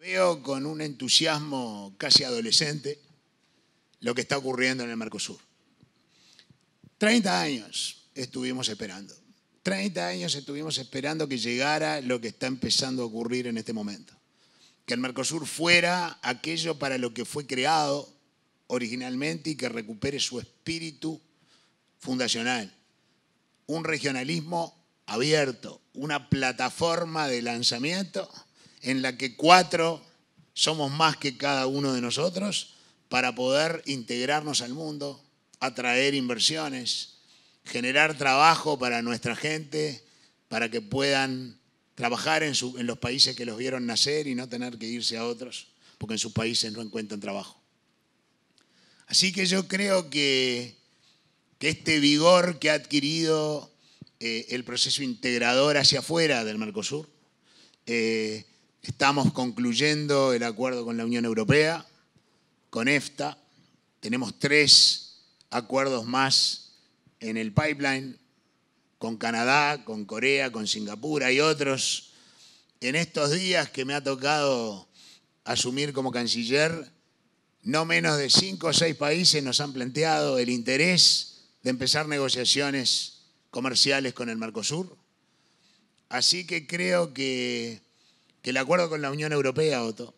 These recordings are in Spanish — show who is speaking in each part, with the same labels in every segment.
Speaker 1: Veo con un entusiasmo casi adolescente lo que está ocurriendo en el Mercosur. 30 años estuvimos esperando. 30 años estuvimos esperando que llegara lo que está empezando a ocurrir en este momento. Que el Mercosur fuera aquello para lo que fue creado originalmente y que recupere su espíritu fundacional. Un regionalismo abierto, una plataforma de lanzamiento en la que cuatro somos más que cada uno de nosotros para poder integrarnos al mundo, atraer inversiones, generar trabajo para nuestra gente, para que puedan trabajar en, los países que los vieron nacer y no tener que irse a otros, porque en sus países no encuentran trabajo. Así que yo creo que, este vigor que ha adquirido eh, el proceso integrador hacia afuera del Mercosur, eh, Estamos concluyendo el acuerdo con la Unión Europea, con EFTA. Tenemos tres acuerdos más en el pipeline, con Canadá, con Corea, con Singapur. y otros en estos días que me ha tocado asumir como canciller. No menos de cinco o seis países nos han planteado el interés de empezar negociaciones comerciales con el Mercosur. Así que creo que que el acuerdo con la Unión Europea, Otto,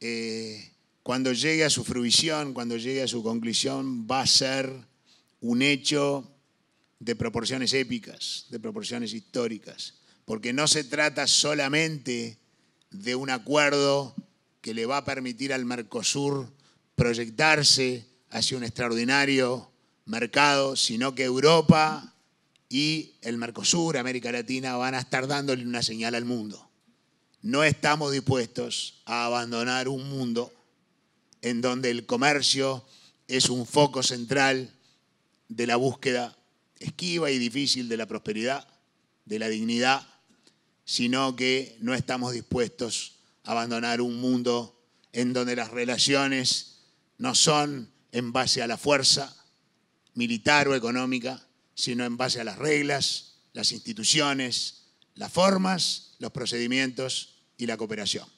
Speaker 1: eh, cuando llegue a su fruición, cuando llegue a su conclusión, va a ser un hecho de proporciones épicas, de proporciones históricas, porque no se trata solamente de un acuerdo que le va a permitir al Mercosur proyectarse hacia un extraordinario mercado, sino que Europa y el Mercosur, América Latina, van a estar dándole una señal al mundo no estamos dispuestos a abandonar un mundo en donde el comercio es un foco central de la búsqueda esquiva y difícil de la prosperidad, de la dignidad, sino que no estamos dispuestos a abandonar un mundo en donde las relaciones no son en base a la fuerza militar o económica, sino en base a las reglas, las instituciones, las formas, los procedimientos y la cooperación.